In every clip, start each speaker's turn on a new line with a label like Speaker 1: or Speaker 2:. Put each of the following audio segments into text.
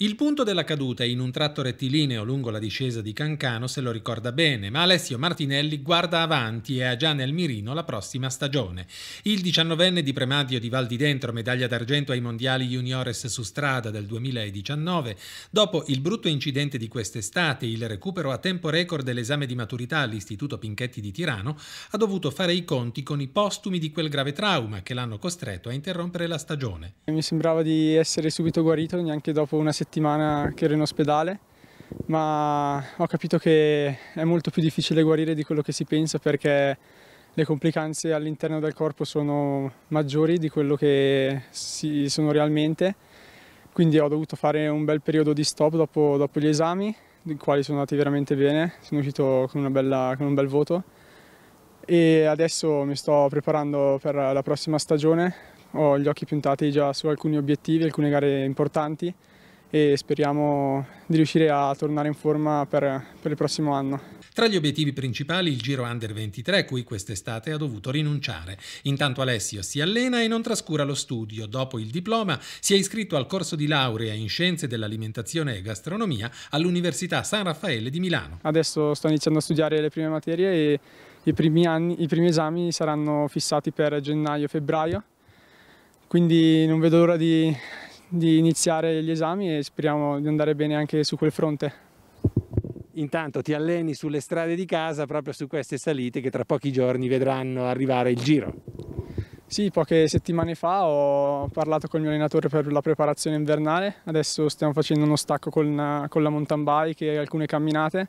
Speaker 1: Il punto della caduta è in un tratto rettilineo lungo la discesa di Cancano se lo ricorda bene, ma Alessio Martinelli guarda avanti e ha già nel mirino la prossima stagione. Il diciannovenne di Premadio di Val di Dentro, medaglia d'argento ai mondiali juniores su strada del 2019, dopo il brutto incidente di quest'estate e il recupero a tempo record dell'esame di maturità all'Istituto Pinchetti di Tirano, ha dovuto fare i conti con i postumi di quel grave trauma che l'hanno costretto a interrompere la stagione.
Speaker 2: Mi sembrava di essere subito guarito neanche dopo una settimana settimana che ero in ospedale, ma ho capito che è molto più difficile guarire di quello che si pensa perché le complicanze all'interno del corpo sono maggiori di quello che si sono realmente, quindi ho dovuto fare un bel periodo di stop dopo, dopo gli esami, i quali sono andati veramente bene, sono uscito con, bella, con un bel voto e adesso mi sto preparando per la prossima stagione, ho gli occhi puntati già su alcuni obiettivi, alcune gare importanti e speriamo di riuscire a tornare in forma per, per il prossimo anno.
Speaker 1: Tra gli obiettivi principali il Giro Under 23, cui quest'estate ha dovuto rinunciare. Intanto Alessio si allena e non trascura lo studio. Dopo il diploma si è iscritto al corso di laurea in Scienze dell'Alimentazione e Gastronomia all'Università San Raffaele di Milano.
Speaker 2: Adesso sto iniziando a studiare le prime materie e i primi, anni, i primi esami saranno fissati per gennaio-febbraio, quindi non vedo l'ora di di iniziare gli esami e speriamo di andare bene anche su quel fronte. Intanto ti alleni sulle strade di casa proprio su queste salite che tra pochi giorni vedranno arrivare il giro. Sì, poche settimane fa ho parlato con il mio allenatore per la preparazione invernale, adesso stiamo facendo uno stacco con, con la mountain bike e alcune camminate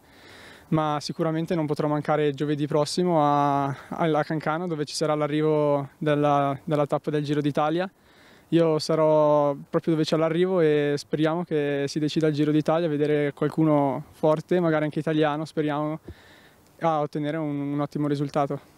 Speaker 2: ma sicuramente non potrò mancare giovedì prossimo a, a Cancano dove ci sarà l'arrivo della, della tappa del Giro d'Italia io sarò proprio dove c'è l'arrivo e speriamo che si decida il Giro d'Italia, vedere qualcuno forte, magari anche italiano, speriamo, a ottenere un, un ottimo risultato.